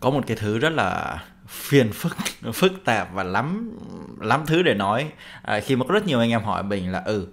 có một cái thứ rất là phiền phức phức tạp và lắm lắm thứ để nói à, khi mà có rất nhiều anh em hỏi mình là ừ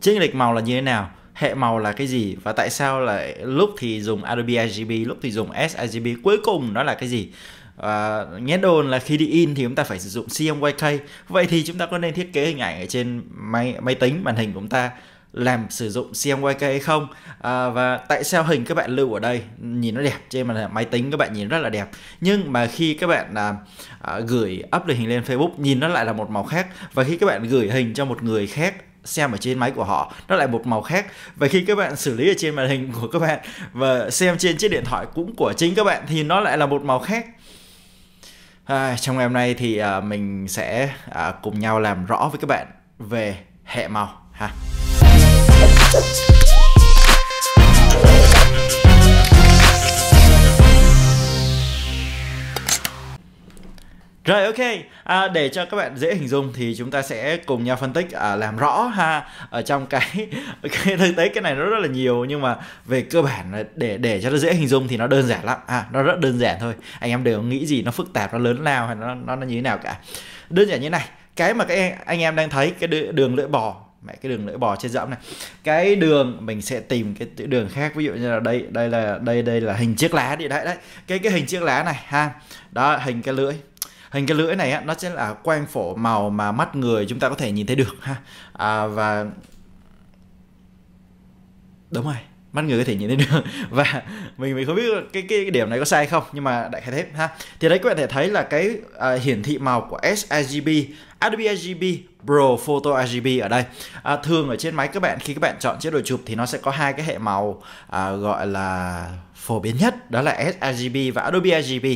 chênh lệch màu là như thế nào hệ màu là cái gì và tại sao lại lúc thì dùng Adobe RGB lúc thì dùng sRGB cuối cùng nó là cái gì à, nhé đồn là khi đi in thì chúng ta phải sử dụng CMYK vậy thì chúng ta có nên thiết kế hình ảnh ở trên máy máy tính màn hình của chúng ta làm sử dụng CMYK hay không à, và tại sao hình các bạn lưu ở đây nhìn nó đẹp trên màn máy tính các bạn nhìn rất là đẹp nhưng mà khi các bạn à, à, gửi up được hình lên Facebook nhìn nó lại là một màu khác và khi các bạn gửi hình cho một người khác xem ở trên máy của họ nó lại một màu khác và khi các bạn xử lý ở trên màn hình của các bạn và xem trên chiếc điện thoại cũng của chính các bạn thì nó lại là một màu khác à, trong ngày hôm nay thì à, mình sẽ à, cùng nhau làm rõ với các bạn về hệ màu ha rồi ok, à, để cho các bạn dễ hình dung thì chúng ta sẽ cùng nhau phân tích à, làm rõ ha ở trong cái, cái thực tế cái này nó rất là nhiều nhưng mà về cơ bản để để cho nó dễ hình dung thì nó đơn giản lắm à nó rất đơn giản thôi. Anh em đừng nghĩ gì nó phức tạp nó lớn lao hay nó nó, như thế nào cả. Đơn giản như này, cái mà các anh em đang thấy cái đường lưỡi bò mẹ cái đường lưỡi bò trên dẫm này cái đường mình sẽ tìm cái đường khác ví dụ như là đây đây là đây đây là hình chiếc lá thì đấy đấy cái cái hình chiếc lá này ha đó hình cái lưỡi hình cái lưỡi này á, nó sẽ là quang phổ màu mà mắt người chúng ta có thể nhìn thấy được ha à, và đúng rồi mắt người có thể nhìn thấy được và mình mình không biết cái cái, cái điểm này có sai không nhưng mà đại khái thế ha thì đấy các bạn thể thấy là cái à, hiển thị màu của sRGB Adobe RGB Pro Photo RGB ở đây à, thường ở trên máy các bạn khi các bạn chọn chế độ chụp thì nó sẽ có hai cái hệ màu à, gọi là phổ biến nhất đó là sRGB và Adobe RGB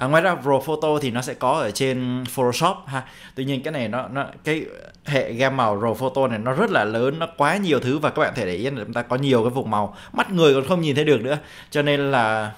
à, ngoài ra raw Photo thì nó sẽ có ở trên Photoshop ha tuy nhiên cái này nó nó cái hệ gam màu raw Photo này nó rất là lớn nó quá nhiều thứ và các bạn thể để ý là chúng ta có nhiều cái vùng màu mắt người còn không nhìn thấy được nữa cho nên là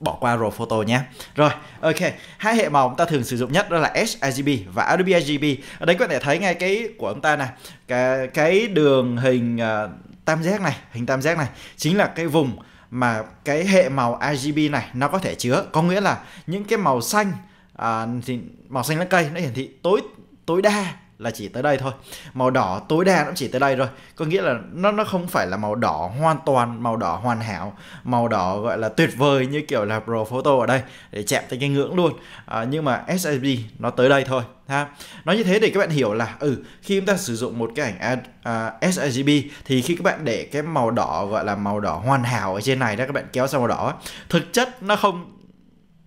bỏ qua raw photo nhé. Rồi, ok. Hai hệ màu chúng ta thường sử dụng nhất đó là sRGB và Adobe RGB. Ở đây có thể thấy ngay cái của chúng ta này, cái cái đường hình uh, tam giác này, hình tam giác này chính là cái vùng mà cái hệ màu RGB này nó có thể chứa có nghĩa là những cái màu xanh à, thì màu xanh lá cây nó hiển thị tối tối đa là chỉ tới đây thôi màu đỏ tối đa nó chỉ tới đây rồi có nghĩa là nó nó không phải là màu đỏ hoàn toàn màu đỏ hoàn hảo màu đỏ gọi là tuyệt vời như kiểu là pro photo ở đây để chạm tới cái ngưỡng luôn à, nhưng mà SSD nó tới đây thôi ha nói như thế để các bạn hiểu là ừ khi chúng ta sử dụng một cái ảnh uh, à, sRGB thì khi các bạn để cái màu đỏ gọi là màu đỏ hoàn hảo ở trên này đó các bạn kéo sang màu đỏ thực chất nó không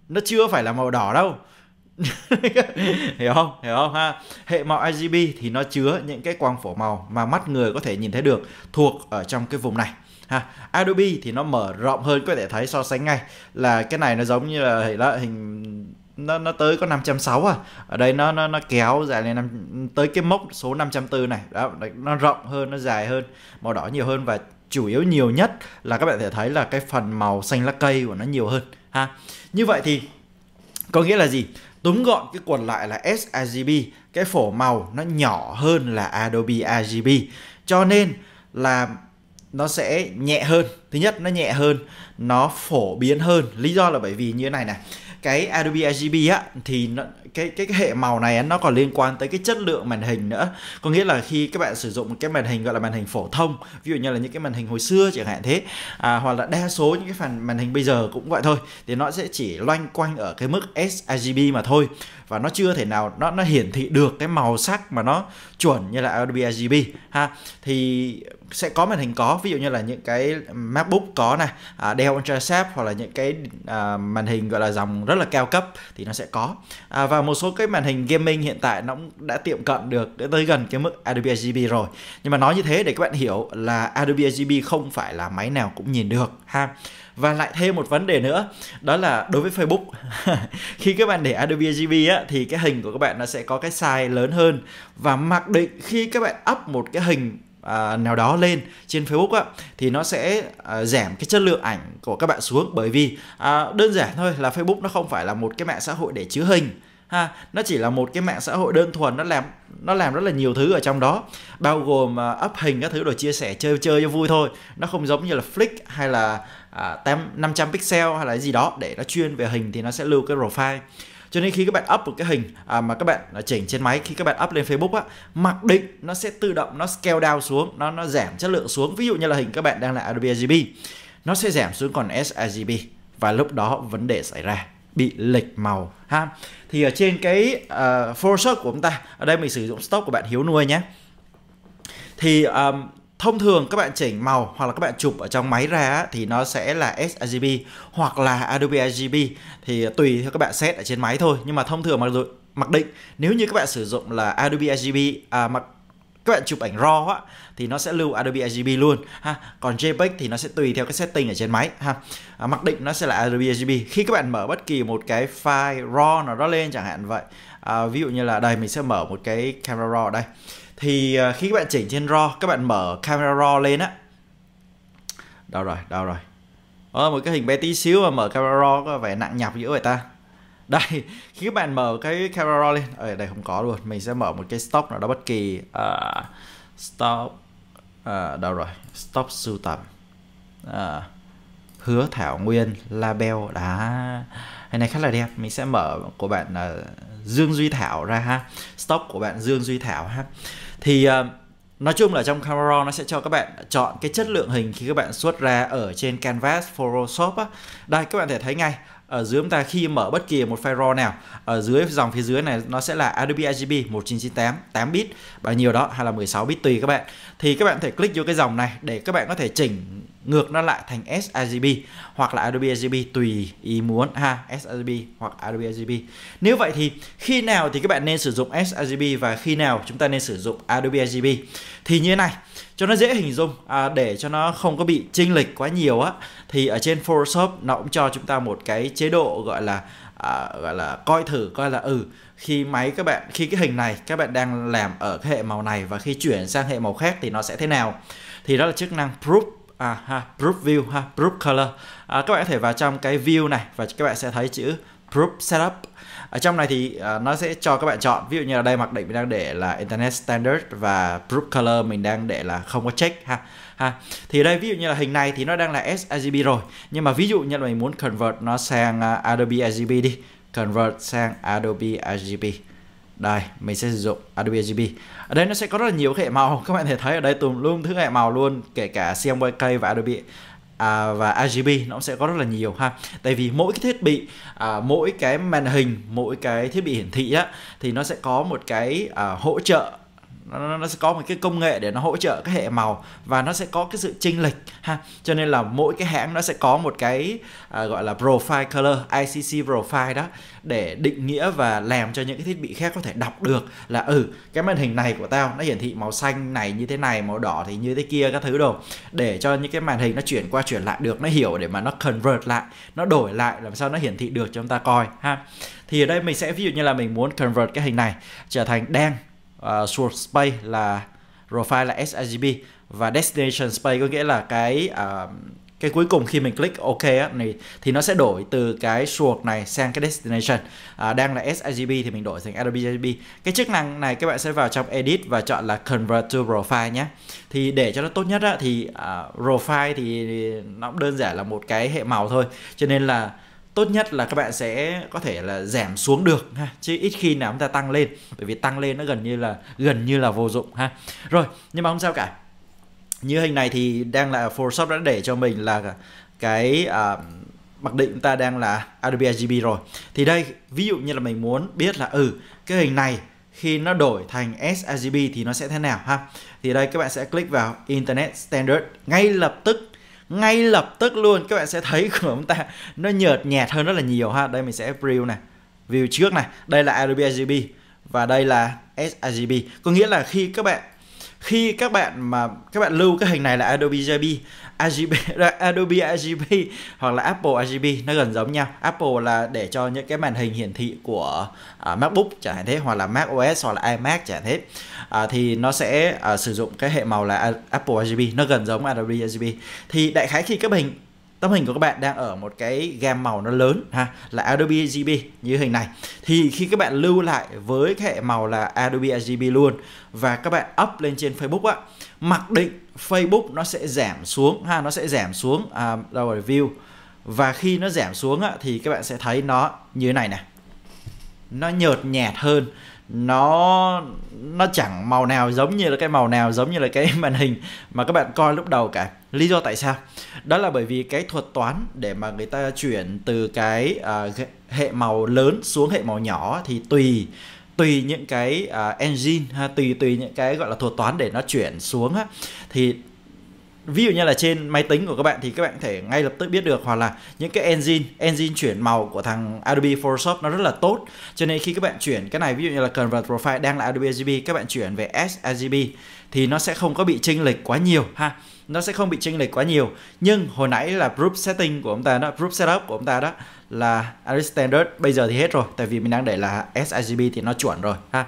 nó chưa phải là màu đỏ đâu hiểu không hiểu không ha hệ màu RGB thì nó chứa những cái quang phổ màu mà mắt người có thể nhìn thấy được thuộc ở trong cái vùng này ha Adobe thì nó mở rộng hơn có thể thấy so sánh ngay là cái này nó giống như là hệ đó hình nó nó tới có 560 à. Ở đây nó nó nó kéo dài lên năm tới cái mốc số 504 này. Đó, nó rộng hơn, nó dài hơn, màu đỏ nhiều hơn và chủ yếu nhiều nhất là các bạn thể thấy là cái phần màu xanh lá cây của nó nhiều hơn ha. Như vậy thì có nghĩa là gì? Túm gọn cái quần lại là sRGB, cái phổ màu nó nhỏ hơn là Adobe RGB. Cho nên là nó sẽ nhẹ hơn. Thứ nhất nó nhẹ hơn, nó phổ biến hơn. Lý do là bởi vì như thế này này cái Adobe RGB á thì nó, cái cái cái hệ màu này nó còn liên quan tới cái chất lượng màn hình nữa. Có nghĩa là khi các bạn sử dụng một cái màn hình gọi là màn hình phổ thông, ví dụ như là những cái màn hình hồi xưa chẳng hạn thế, à, hoặc là đa số những cái phần màn hình bây giờ cũng vậy thôi, thì nó sẽ chỉ loanh quanh ở cái mức sRGB mà thôi và nó chưa thể nào nó nó hiển thị được cái màu sắc mà nó chuẩn như là Adobe RGB ha thì sẽ có màn hình có ví dụ như là những cái MacBook có này, à, Dell Ultraset hoặc là những cái à, màn hình gọi là dòng rất là cao cấp thì nó sẽ có à, và một số cái màn hình gaming hiện tại nó cũng đã tiệm cận được tới gần cái mức Adobe RGB rồi nhưng mà nói như thế để các bạn hiểu là Adobe RGB không phải là máy nào cũng nhìn được ha và lại thêm một vấn đề nữa đó là đối với Facebook khi các bạn để Adobe GB á, thì cái hình của các bạn nó sẽ có cái size lớn hơn và mặc định khi các bạn up một cái hình à, nào đó lên trên Facebook á, thì nó sẽ à, giảm cái chất lượng ảnh của các bạn xuống bởi vì à, đơn giản thôi là Facebook nó không phải là một cái mạng xã hội để chứa hình ha nó chỉ là một cái mạng xã hội đơn thuần nó làm nó làm rất là nhiều thứ ở trong đó bao gồm uh, up hình các thứ rồi chia sẻ chơi chơi cho vui thôi nó không giống như là flick hay là tem uh, 500 pixel hay là gì đó để nó chuyên về hình thì nó sẽ lưu cái profile cho nên khi các bạn up một cái hình à, mà các bạn à, chỉnh trên máy khi các bạn up lên Facebook á mặc định nó sẽ tự động nó scale down xuống nó nó giảm chất lượng xuống ví dụ như là hình các bạn đang là Adobe RGB nó sẽ giảm xuống còn sRGB và lúc đó vấn đề xảy ra bị lệch màu ha thì ở trên cái uh, ờ, full của chúng ta ở đây mình sử dụng stock của bạn Hiếu nuôi nhé thì um, thông thường các bạn chỉnh màu hoặc là các bạn chụp ở trong máy ra thì nó sẽ là sRGB hoặc là Adobe RGB thì tùy theo các bạn set ở trên máy thôi nhưng mà thông thường mặc mặc định nếu như các bạn sử dụng là Adobe RGB à, mặc các bạn chụp ảnh RAW á, thì nó sẽ lưu Adobe RGB luôn ha. Còn JPEG thì nó sẽ tùy theo cái setting ở trên máy ha. À, mặc định nó sẽ là Adobe RGB. Khi các bạn mở bất kỳ một cái file RAW nào đó lên chẳng hạn vậy. À, ví dụ như là đây mình sẽ mở một cái camera RAW ở đây. Thì à, khi các bạn chỉnh trên RAW, các bạn mở camera RAW lên á. Đâu rồi, đâu rồi. Ờ, một cái hình bé tí xíu mà mở camera RAW có vẻ nặng nhọc dữ vậy ta đây khi các bạn mở cái camera lên ở đây không có luôn mình sẽ mở một cái stock nào đó bất kỳ uh, à, stock uh, à, đâu rồi stop sưu tầm uh, hứa thảo nguyên label đã cái này khá là đẹp mình sẽ mở của bạn là dương duy thảo ra ha stock của bạn dương duy thảo ha thì uh, Nói chung là trong Camera nó sẽ cho các bạn chọn cái chất lượng hình khi các bạn xuất ra ở trên Canvas Photoshop á. Đây các bạn thể thấy ngay ở dưới chúng ta khi mở bất kỳ một file RAW nào ở dưới dòng phía dưới này nó sẽ là Adobe RGB 1998 8 bit bao nhiêu đó hay là 16 bit tùy các bạn thì các bạn có thể click vô cái dòng này để các bạn có thể chỉnh ngược nó lại thành sRGB hoặc là Adobe RGB tùy ý muốn ha sRGB hoặc Adobe RGB nếu vậy thì khi nào thì các bạn nên sử dụng sRGB và khi nào chúng ta nên sử dụng Adobe RGB thì như thế này cho nó dễ hình dung à, để cho nó không có bị chênh lệch quá nhiều á thì ở trên Photoshop nó cũng cho chúng ta một cái chế độ gọi là à, gọi là coi thử coi là ừ khi máy các bạn khi cái hình này các bạn đang làm ở cái hệ màu này và khi chuyển sang hệ màu khác thì nó sẽ thế nào thì đó là chức năng proof à ha group view ha group color à, các bạn có thể vào trong cái view này và các bạn sẽ thấy chữ group setup ở trong này thì uh, nó sẽ cho các bạn chọn ví dụ như là đây mặc định mình đang để là internet standard và group color mình đang để là không có check ha ha thì đây ví dụ như là hình này thì nó đang là sRGB rồi nhưng mà ví dụ như là mình muốn convert nó sang uh, Adobe RGB đi convert sang Adobe RGB đây mình sẽ sử dụng Adobe RGB ở đây nó sẽ có rất là nhiều hệ màu các bạn thể thấy ở đây tùm lum thứ hệ màu luôn kể cả CMYK và Adobe à, và RGB nó sẽ có rất là nhiều ha tại vì mỗi cái thiết bị à, mỗi cái màn hình mỗi cái thiết bị hiển thị á thì nó sẽ có một cái à, hỗ trợ nó, nó sẽ có một cái công nghệ để nó hỗ trợ cái hệ màu và nó sẽ có cái sự chênh lệch ha cho nên là mỗi cái hãng nó sẽ có một cái à, gọi là profile color ICC profile đó để định nghĩa và làm cho những cái thiết bị khác có thể đọc được là ừ cái màn hình này của tao nó hiển thị màu xanh này như thế này màu đỏ thì như thế kia các thứ đồ để cho những cái màn hình nó chuyển qua chuyển lại được nó hiểu để mà nó convert lại nó đổi lại làm sao nó hiển thị được cho chúng ta coi ha thì ở đây mình sẽ ví dụ như là mình muốn convert cái hình này trở thành đen uh, source space là profile là sRGB và destination space có nghĩa là cái uh, cái cuối cùng khi mình click OK này thì nó sẽ đổi từ cái source này sang cái destination à, đang là sRGB thì mình đổi thành Adobe cái chức năng này các bạn sẽ vào trong edit và chọn là convert to profile nhé thì để cho nó tốt nhất á, thì uh, profile thì nó đơn giản là một cái hệ màu thôi cho nên là tốt nhất là các bạn sẽ có thể là giảm xuống được ha chứ ít khi nào chúng ta tăng lên bởi vì tăng lên nó gần như là gần như là vô dụng ha rồi nhưng mà không sao cả như hình này thì đang là Photoshop đã để cho mình là cái uh, mặc định chúng ta đang là Adobe RGB rồi thì đây ví dụ như là mình muốn biết là ừ cái hình này khi nó đổi thành sRGB thì nó sẽ thế nào ha thì đây các bạn sẽ click vào Internet Standard ngay lập tức ngay lập tức luôn các bạn sẽ thấy của chúng ta nó nhợt nhạt hơn rất là nhiều ha đây mình sẽ view này view trước này đây là Adobe RGB và đây là sRGB có nghĩa là khi các bạn khi các bạn mà các bạn lưu cái hình này là Adobe JB, RGB, Adobe RGB hoặc là Apple RGB nó gần giống nhau. Apple là để cho những cái màn hình hiển thị của uh, MacBook chẳng hạn thế hoặc là Mac OS hoặc là iMac chẳng hạn thế. Uh, thì nó sẽ uh, sử dụng cái hệ màu là Apple RGB, nó gần giống Adobe RGB. Thì đại khái khi các bình tấm hình của các bạn đang ở một cái gam màu nó lớn ha là Adobe RGB như hình này thì khi các bạn lưu lại với cái hệ màu là Adobe RGB luôn và các bạn up lên trên Facebook á mặc định Facebook nó sẽ giảm xuống ha nó sẽ giảm xuống à, đâu rồi view và khi nó giảm xuống á, thì các bạn sẽ thấy nó như thế này nè nó nhợt nhạt hơn nó nó chẳng màu nào giống như là cái màu nào giống như là cái màn hình mà các bạn coi lúc đầu cả lý do tại sao đó là bởi vì cái thuật toán để mà người ta chuyển từ cái uh, hệ màu lớn xuống hệ màu nhỏ thì tùy tùy những cái uh, engine ha, tùy tùy những cái gọi là thuật toán để nó chuyển xuống ha, thì ví dụ như là trên máy tính của các bạn thì các bạn có thể ngay lập tức biết được hoặc là những cái engine engine chuyển màu của thằng Adobe Photoshop nó rất là tốt cho nên khi các bạn chuyển cái này ví dụ như là Convert Profile đang là Adobe RGB các bạn chuyển về sRGB thì nó sẽ không có bị chênh lệch quá nhiều ha nó sẽ không bị chênh lệch quá nhiều nhưng hồi nãy là group setting của ông ta đó group setup của ông ta đó là standard bây giờ thì hết rồi tại vì mình đang để là sRGB thì nó chuẩn rồi ha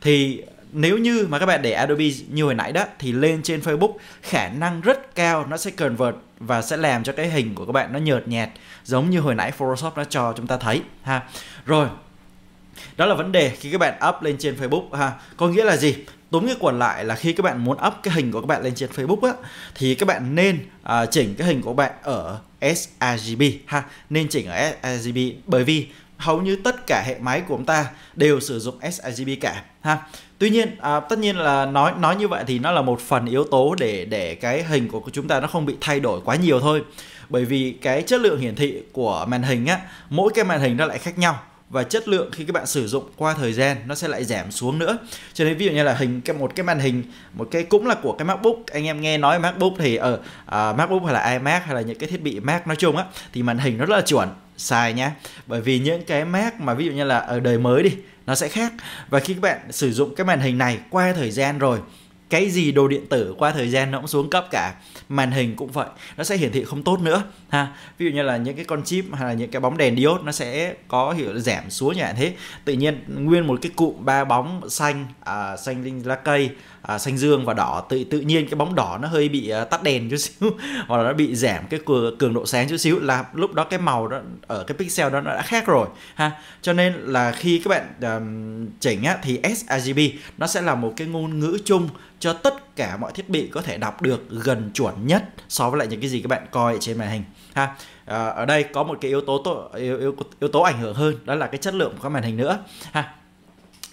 thì nếu như mà các bạn để Adobe như hồi nãy đó thì lên trên Facebook khả năng rất cao nó sẽ convert và sẽ làm cho cái hình của các bạn nó nhợt nhạt giống như hồi nãy Photoshop nó cho chúng ta thấy ha. Rồi. Đó là vấn đề khi các bạn up lên trên Facebook ha. Có nghĩa là gì? Tóm cái quần lại là khi các bạn muốn up cái hình của các bạn lên trên Facebook á thì các bạn nên à, chỉnh cái hình của bạn ở sRGB ha, nên chỉnh ở sRGB bởi vì hầu như tất cả hệ máy của chúng ta đều sử dụng sRGB cả ha tuy nhiên à, tất nhiên là nói nói như vậy thì nó là một phần yếu tố để để cái hình của chúng ta nó không bị thay đổi quá nhiều thôi bởi vì cái chất lượng hiển thị của màn hình á mỗi cái màn hình nó lại khác nhau và chất lượng khi các bạn sử dụng qua thời gian nó sẽ lại giảm xuống nữa cho nên ví dụ như là hình cái một cái màn hình một cái cũng là của cái macbook anh em nghe nói macbook thì ở ờ, uh, à, macbook hay là imac hay là những cái thiết bị mac nói chung á thì màn hình nó rất là chuẩn xài nhé bởi vì những cái Mac mà ví dụ như là ở đời mới đi nó sẽ khác và khi các bạn sử dụng cái màn hình này qua thời gian rồi cái gì đồ điện tử qua thời gian nó cũng xuống cấp cả màn hình cũng vậy nó sẽ hiển thị không tốt nữa ha ví dụ như là những cái con chip hay là những cái bóng đèn diode nó sẽ có hiệu giảm xuống nhẹ thế tự nhiên nguyên một cái cụm ba bóng xanh à, xanh linh lá cây à, xanh dương và đỏ tự tự nhiên cái bóng đỏ nó hơi bị uh, tắt đèn chút xíu hoặc là nó bị giảm cái cường, cường độ sáng chút xíu là lúc đó cái màu đó ở cái pixel đó nó đã khác rồi ha cho nên là khi các bạn um, chỉnh á, thì sRGB nó sẽ là một cái ngôn ngữ chung cho tất cả mọi thiết bị có thể đọc được gần chuẩn nhất so với lại những cái gì các bạn coi trên màn hình ha à, ở đây có một cái yếu tố tốt, yếu, yếu, yếu tố ảnh hưởng hơn đó là cái chất lượng của các màn hình nữa ha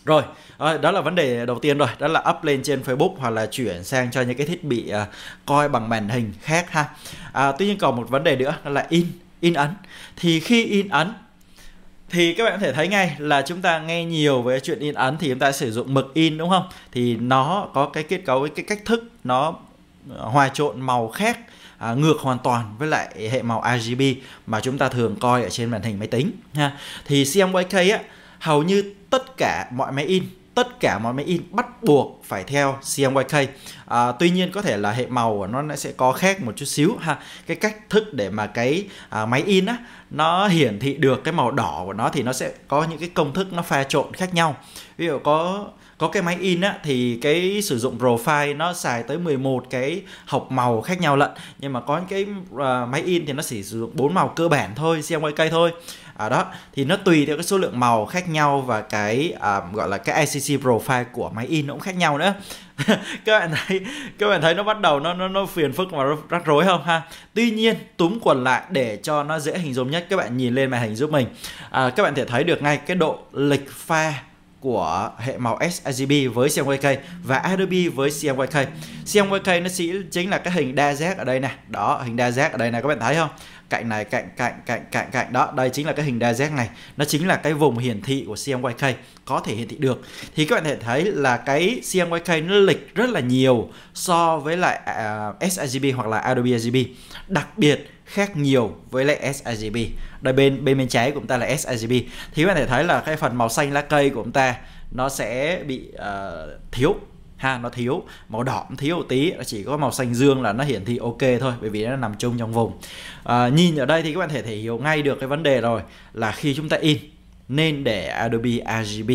rồi ờ, đó là vấn đề đầu tiên rồi đó là up lên trên Facebook hoặc là chuyển sang cho những cái thiết bị uh, coi bằng màn hình khác ha à, tuy nhiên còn một vấn đề nữa đó là in in ấn thì khi in ấn thì các bạn có thể thấy ngay là chúng ta nghe nhiều về chuyện in ấn thì chúng ta sử dụng mực in đúng không thì nó có cái kết cấu cái cách thức nó hòa trộn màu khác à, ngược hoàn toàn với lại hệ màu RGB mà chúng ta thường coi ở trên màn hình máy tính ha thì CMYK á hầu như tất cả mọi máy in tất cả mọi máy in bắt buộc phải theo CMYK à, tuy nhiên có thể là hệ màu của nó sẽ có khác một chút xíu ha cái cách thức để mà cái à, máy in á nó hiển thị được cái màu đỏ của nó thì nó sẽ có những cái công thức nó pha trộn khác nhau ví dụ có có cái máy in á thì cái sử dụng profile nó xài tới 11 cái học màu khác nhau lận nhưng mà có những cái uh, máy in thì nó chỉ sử dụng bốn màu cơ bản thôi CMYK thôi à, đó thì nó tùy theo cái số lượng màu khác nhau và cái à, gọi là cái ICC profile của máy in nó cũng khác nhau nữa các bạn thấy các bạn thấy nó bắt đầu nó nó nó phiền phức và rắc rối không ha tuy nhiên túm quần lại để cho nó dễ hình dung nhất các bạn nhìn lên màn hình giúp mình à, các bạn thể thấy được ngay cái độ lệch pha của hệ màu sRGB với CMYK và Adobe với CMYK. CMYK nó sẽ chính là cái hình đa giác ở đây nè. Đó, hình đa giác ở đây nè các bạn thấy không? cạnh này cạnh cạnh cạnh cạnh cạnh đó đây chính là cái hình đa direct này nó chính là cái vùng hiển thị của CMYK có thể hiển thị được thì các bạn thể thấy là cái CMYK nó lịch rất là nhiều so với lại uh, à, sRGB hoặc là Adobe RGB đặc biệt khác nhiều với lại sRGB đây bên bên bên trái của chúng ta là sRGB thì các bạn thể thấy là cái phần màu xanh lá cây của chúng ta nó sẽ bị uh, thiếu ha nó thiếu màu đỏ nó thiếu một tí nó chỉ có màu xanh dương là nó hiển thị ok thôi bởi vì nó nằm chung trong vùng à, nhìn ở đây thì các bạn thể thể hiểu ngay được cái vấn đề rồi là khi chúng ta in nên để Adobe RGB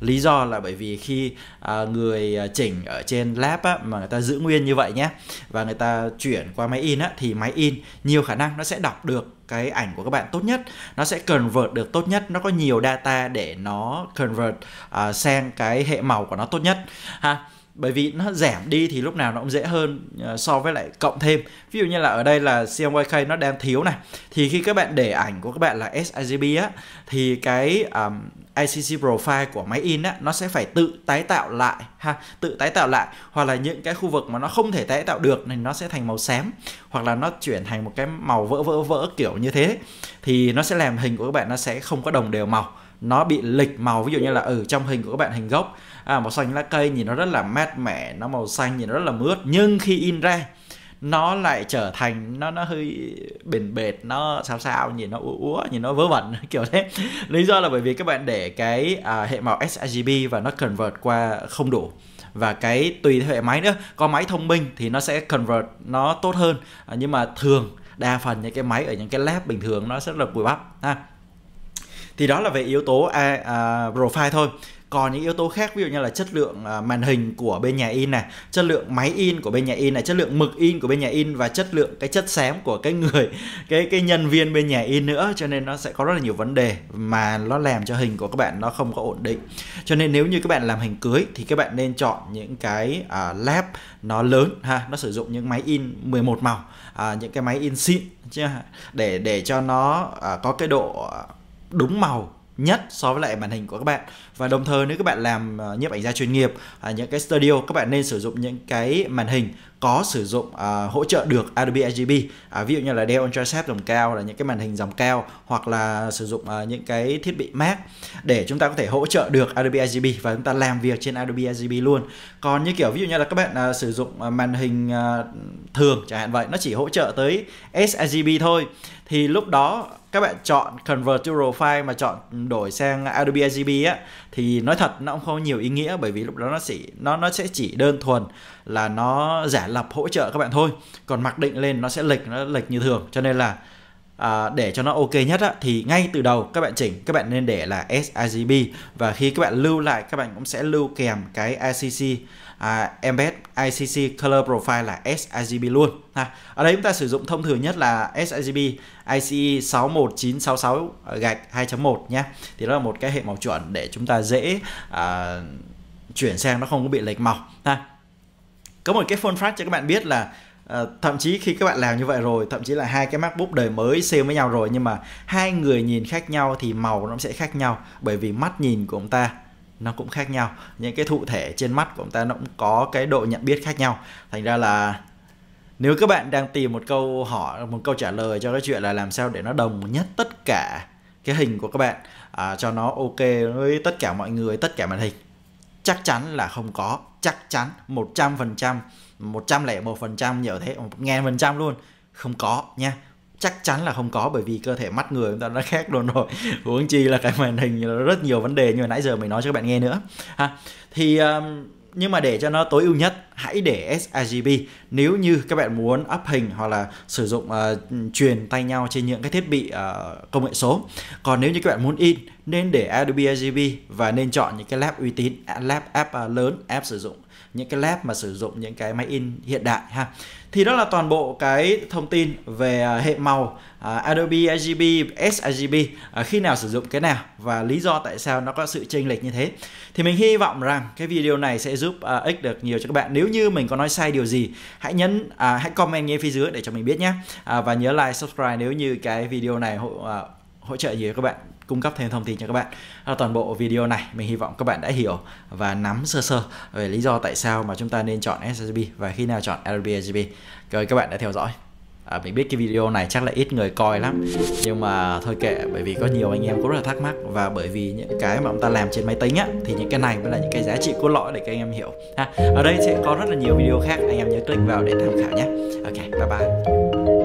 lý do là bởi vì khi à, người à, chỉnh ở trên lab á, mà người ta giữ nguyên như vậy nhé và người ta chuyển qua máy in á, thì máy in nhiều khả năng nó sẽ đọc được cái ảnh của các bạn tốt nhất nó sẽ convert được tốt nhất nó có nhiều data để nó convert à, sang cái hệ màu của nó tốt nhất ha bởi vì nó giảm đi thì lúc nào nó cũng dễ hơn ờ, so với lại cộng thêm ví dụ như là ở đây là CMYK nó đang thiếu này thì khi các bạn để ảnh của các bạn là sRGB á thì cái um, ICC profile của máy in á nó sẽ phải tự tái tạo lại ha tự tái tạo lại hoặc là những cái khu vực mà nó không thể tái tạo được thì nó sẽ thành màu xám hoặc là nó chuyển thành một cái màu vỡ vỡ vỡ kiểu như thế thì nó sẽ làm hình của các bạn nó sẽ không có đồng đều màu nó bị lệch màu ví dụ như là ở ừ, trong hình của các bạn hình gốc à, màu xanh lá cây nhìn nó rất là mát mẻ nó màu xanh nhìn nó rất là mướt nhưng khi in ra nó lại trở thành nó nó hơi bền bệt nó sao sao nhìn nó úa úa nhìn nó vớ vẩn kiểu thế lý do là bởi vì các bạn để cái à, hệ màu sRGB và nó convert qua không đủ và cái tùy theo hệ máy nữa có máy thông minh thì nó sẽ convert nó tốt hơn à, nhưng mà thường đa phần những cái máy ở những cái lab bình thường nó sẽ rất là bụi bắp ha thì đó là về yếu tố a, a à, profile thôi còn những yếu tố khác ví dụ như là chất lượng à, màn hình của bên nhà in này chất lượng máy in của bên nhà in này chất lượng mực in của bên nhà in và chất lượng cái chất xám của cái người cái cái nhân viên bên nhà in nữa cho nên nó sẽ có rất là nhiều vấn đề mà nó làm cho hình của các bạn nó không có ổn định cho nên nếu như các bạn làm hình cưới thì các bạn nên chọn những cái uh, lab nó lớn ha nó sử dụng những máy in 11 màu uh, những cái máy in xịn để để cho nó uh, có cái độ uh, đúng màu nhất so với lại màn hình của các bạn và đồng thời nếu các bạn làm uh, nhiếp ảnh gia chuyên nghiệp uh, những cái studio các bạn nên sử dụng những cái màn hình có sử dụng uh, hỗ trợ được Adobe RGB uh, à, ví dụ như là Dell Ultraset dòng cao là những cái màn hình dòng cao hoặc là sử dụng uh, những cái thiết bị Mac để chúng ta có thể hỗ trợ được Adobe RGB và chúng ta làm việc trên Adobe RGB luôn còn như kiểu ví dụ như là các bạn uh, sử dụng uh, màn hình uh, thường chẳng hạn vậy nó chỉ hỗ trợ tới sRGB thôi thì lúc đó các bạn chọn convert to raw file mà chọn đổi sang Adobe RGB á thì nói thật nó cũng không nhiều ý nghĩa bởi vì lúc đó nó sẽ nó nó sẽ chỉ đơn thuần là nó giả lập hỗ trợ các bạn thôi còn mặc định lên nó sẽ lệch nó lệch như thường cho nên là à, để cho nó ok nhất á, thì ngay từ đầu các bạn chỉnh các bạn nên để là sRGB và khi các bạn lưu lại các bạn cũng sẽ lưu kèm cái ACC à, embed ICC color profile là sRGB luôn ha. ở đây chúng ta sử dụng thông thường nhất là sRGB ICE 61966 gạch 2.1 nhé thì đó là một cái hệ màu chuẩn để chúng ta dễ à, chuyển sang nó không có bị lệch màu ha có một cái fun fact cho các bạn biết là À, thậm chí khi các bạn làm như vậy rồi thậm chí là hai cái macbook đời mới sale với nhau rồi nhưng mà hai người nhìn khác nhau thì màu nó sẽ khác nhau bởi vì mắt nhìn của ông ta nó cũng khác nhau những cái thụ thể trên mắt của chúng ta nó cũng có cái độ nhận biết khác nhau thành ra là nếu các bạn đang tìm một câu hỏi một câu trả lời cho cái chuyện là làm sao để nó đồng nhất tất cả cái hình của các bạn à, cho nó ok với tất cả mọi người tất cả màn hình chắc chắn là không có chắc chắn 100% 101% nhiều thế 1000% luôn không có nha chắc chắn là không có bởi vì cơ thể mắt người chúng ta nó khác luôn rồi huống chi là cái màn hình rất nhiều vấn đề như hồi nãy giờ mình nói cho các bạn nghe nữa ha thì um, nhưng mà để cho nó tối ưu nhất hãy để sRGB nếu như các bạn muốn up hình hoặc là sử dụng uh, truyền tay nhau trên những cái thiết bị uh, công nghệ số còn nếu như các bạn muốn in nên để Adobe RGB và nên chọn những cái lab uy tín lab app uh, lớn app sử dụng những cái lab mà sử dụng những cái máy in hiện đại ha thì đó là toàn bộ cái thông tin về à, hệ màu à, Adobe RGB, sRGB à, khi nào sử dụng cái nào và lý do tại sao nó có sự chênh lệch như thế thì mình hy vọng rằng cái video này sẽ giúp à, ích được nhiều cho các bạn nếu như mình có nói sai điều gì hãy nhấn à, hãy comment ngay phía dưới để cho mình biết nhé à, và nhớ like subscribe nếu như cái video này à, hỗ trợ gì cho các bạn cung cấp thêm thông tin cho các bạn đó toàn bộ video này mình hy vọng các bạn đã hiểu và nắm sơ sơ về lý do tại sao mà chúng ta nên chọn sgb và khi nào chọn lpsgb rồi các bạn đã theo dõi À, mình biết cái video này chắc là ít người coi lắm nhưng mà thôi kệ bởi vì có nhiều anh em cũng rất là thắc mắc và bởi vì những cái mà chúng ta làm trên máy tính á thì những cái này mới là những cái giá trị cốt lõi để các anh em hiểu ha ở đây sẽ có rất là nhiều video khác anh em nhớ click vào để tham khảo nhé ok bye bye